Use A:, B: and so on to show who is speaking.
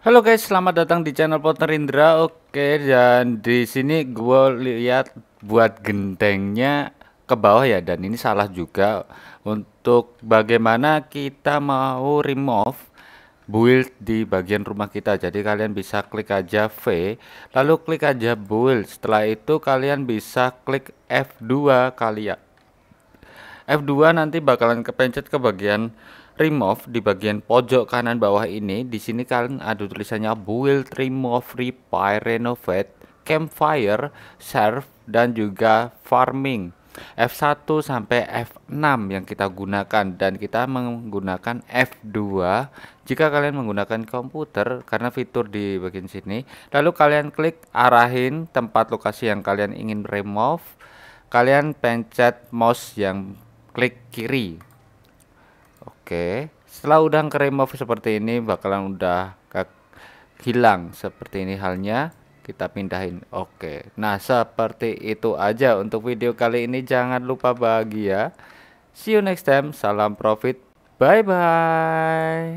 A: Halo guys, selamat datang di channel Potter Indra. Oke, dan di sini gue lihat buat gentengnya ke bawah ya, dan ini salah juga untuk bagaimana kita mau remove build di bagian rumah kita. Jadi kalian bisa klik aja V, lalu klik aja build. Setelah itu kalian bisa klik F2 kalian ya. F2 nanti bakalan kepencet ke bagian remove di bagian pojok kanan bawah ini di sini kalian ada tulisannya build remove repair renovate campfire serve dan juga farming F1 sampai F6 yang kita gunakan dan kita menggunakan F2 jika kalian menggunakan komputer karena fitur di bagian sini lalu kalian klik arahin tempat lokasi yang kalian ingin remove kalian pencet mouse yang klik kiri oke setelah udah ke remove seperti ini bakalan udah hilang seperti ini halnya kita pindahin oke nah seperti itu aja untuk video kali ini jangan lupa bahagia see you next time salam profit bye bye